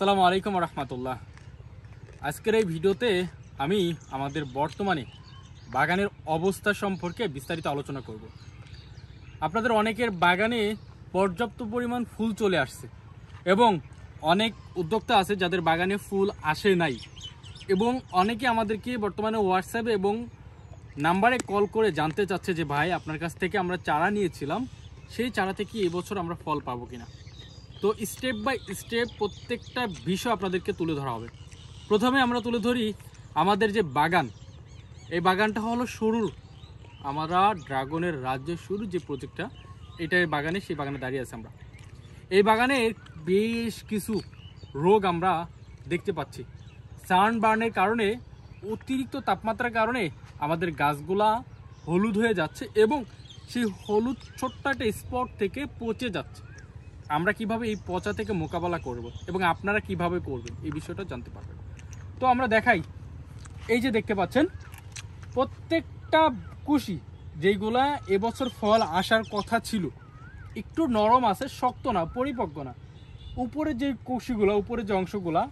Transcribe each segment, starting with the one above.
সালাম আলাইকুম রহমতুল্লাহ আজকের এই ভিডিওতে আমি আমাদের বর্তমানে বাগানের অবস্থা সম্পর্কে বিস্তারিত আলোচনা করব। আপনাদের অনেকের বাগানে পর্যাপ্ত পরিমাণ ফুল চলে আসছে এবং অনেক উদ্যোক্তা আছে যাদের বাগানে ফুল আসে নাই এবং অনেকে আমাদেরকে বর্তমানে হোয়াটসঅ্যাপে এবং নাম্বারে কল করে জানতে চাচ্ছে যে ভাই আপনার কাছ থেকে আমরা চারা নিয়েছিলাম সেই চারা থেকে এবছর আমরা ফল পাবো কিনা তো স্টেপ বাই স্টেপ প্রত্যেকটা বিষয় আপনাদেরকে তুলে ধরা হবে প্রথমে আমরা তুলে ধরি আমাদের যে বাগান এই বাগানটা হলো শুরুর আমরা ড্রাগনের রাজ্যের শুরু যে প্রজেক্টটা এটা বাগানে সেই বাগানে দাঁড়িয়ে আছে আমরা এই বাগানে বেশ কিছু রোগ আমরা দেখতে পাচ্ছি বার্নের কারণে অতিরিক্ত তাপমাত্রার কারণে আমাদের গাছগুলা হলুদ হয়ে যাচ্ছে এবং সেই হলুদ ছোট্ট একটা স্পট থেকে পচে যাচ্ছে আমরা কিভাবে এই পচা থেকে মোকাবেলা করব এবং আপনারা কিভাবে করবেন এই বিষয়টা জানতে পারবেন তো আমরা দেখাই এই যে দেখতে পাচ্ছেন প্রত্যেকটা কুশি যেইগুলা এবছর ফল আসার কথা ছিল একটু নরম আছে শক্ত না পরিপক্ক না উপরে যে কুশিগুলো উপরে যে অংশগুলা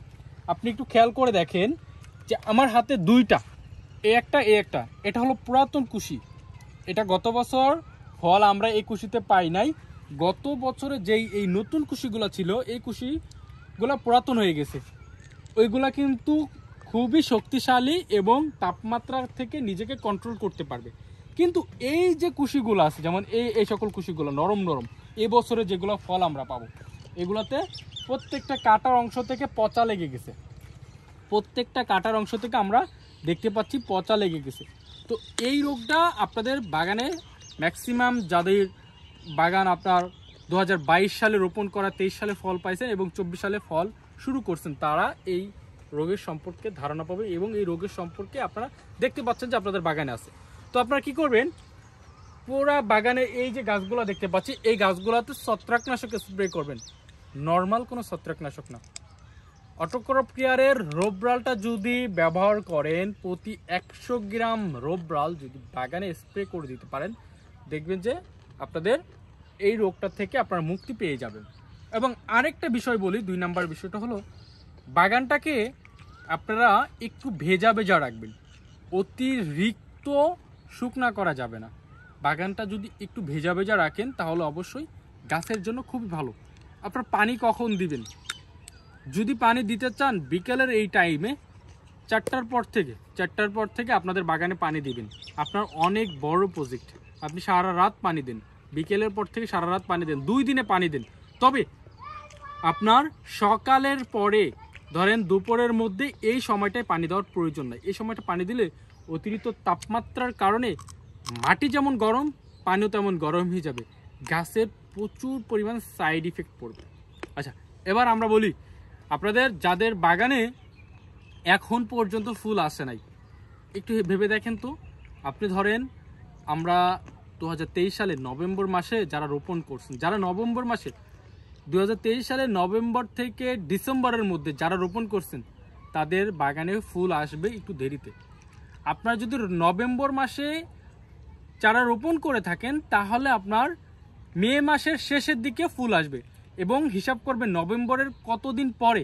আপনি একটু খেয়াল করে দেখেন যে আমার হাতে দুইটা এ একটা এ একটা এটা হলো পুরাতন কুশি এটা গত বছর ফল আমরা এই কুশিতে পাই নাই গত বছরে যেই এই নতুন কুশিগুলো ছিল এই কুশিগুলো পুরাতন হয়ে গেছে ওইগুলা কিন্তু খুবই শক্তিশালী এবং তাপমাত্রার থেকে নিজেকে কন্ট্রোল করতে পারবে কিন্তু এই যে কুশিগুলো আছে যেমন এই এই সকল কুশিগুলো নরম নরম এবছরে যেগুলো ফল আমরা পাবো এগুলোতে প্রত্যেকটা কাটার অংশ থেকে পচা লেগে গেছে প্রত্যেকটা কাটার অংশ থেকে আমরা দেখতে পাচ্ছি পচা লেগে গেছে তো এই রোগটা আপনাদের বাগানে ম্যাক্সিমাম যাদের বাগান আপনার দু সালে রোপণ করা তেইশ সালে ফল পাইছেন এবং চব্বিশ সালে ফল শুরু করছেন তারা এই রোগের সম্পর্কে ধারণা পাবেন এবং এই রোগের সম্পর্কে আপনারা দেখতে পাচ্ছেন যে আপনাদের বাগানে আছে তো আপনারা কি করবেন পুরা বাগানে এই যে গাছগুলো দেখতে পাচ্ছি এই গাছগুলোতে ছত্রাকনাশক স্প্রে করবেন নর্মাল কোনো ছত্রাকনাশক না অটোক্রপিয়ারের রোবরালটা যদি ব্যবহার করেন প্রতি একশো গ্রাম রোবরাল যদি বাগানে স্প্রে করে দিতে পারেন দেখবেন যে আপনাদের এই রোগটা থেকে আপনারা মুক্তি পেয়ে যাবেন এবং আরেকটা বিষয় বলি দুই নাম্বার বিষয়টা হলো বাগানটাকে আপনারা একটু ভেজা ভেজা রাখবেন অতিরিক্ত শুকনা করা যাবে না বাগানটা যদি একটু ভেজা ভেজা রাখেন তাহলে অবশ্যই গাছের জন্য খুবই ভালো আপনার পানি কখন দিবেন যদি পানি দিতে চান বিকেলের এই টাইমে চারটার পর থেকে চারটার পর থেকে আপনাদের বাগানে পানি দিবেন আপনার অনেক বড় প্রজেক্ট আপনি সারা রাত পানি দিন বিকেলের পর থেকে সারা রাত পানি দেন দুই দিনে পানি দেন তবে আপনার সকালের পরে ধরেন দুপুরের মধ্যে এই সময়টায় পানি দেওয়ার প্রয়োজন নাই এই সময়টা পানি দিলে অতিরিক্ত তাপমাত্রার কারণে মাটি যেমন গরম পানিও তেমন গরম হয়ে যাবে গাছের প্রচুর পরিমাণ সাইড ইফেক্ট পড়বে আচ্ছা এবার আমরা বলি আপনাদের যাদের বাগানে এখন পর্যন্ত ফুল আসে নাই একটু ভেবে দেখেন তো আপনি ধরেন আমরা দু সালে নভেম্বর মাসে যারা রোপণ করছেন যারা নভেম্বর মাসে দু সালে নভেম্বর থেকে ডিসেম্বরের মধ্যে যারা রোপণ করছেন তাদের বাগানে ফুল আসবে একটু দেরিতে আপনার যদি নভেম্বর মাসে চারা রোপণ করে থাকেন তাহলে আপনার মে মাসের শেষের দিকে ফুল আসবে এবং হিসাব করবে নভেম্বরের কতদিন পরে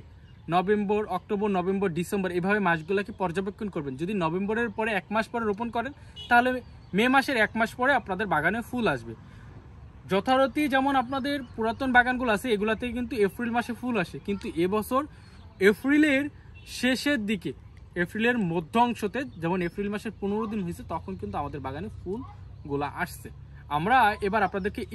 নভেম্বর অক্টোবর নভেম্বর ডিসেম্বর এভাবে মাসগুলোকে পর্যবেক্ষণ করবেন যদি নভেম্বরের পরে এক মাস পরে রোপণ করেন তাহলে মে মাসের এক মাস পরে আপনাদের বাগানে ফুল আসবে যথারতি যেমন আপনাদের পুরাতন বাগানগুলো আছে এগুলাতে কিন্তু এপ্রিল মাসে ফুল আসে কিন্তু এবছর এপ্রিলের শেষের দিকে এপ্রিলের মধ্য অংশতে যেমন এপ্রিল মাসের পনেরো দিন হয়েছে তখন কিন্তু আমাদের বাগানে ফুলগুলা আসছে আমরা এবার আপনাদেরকে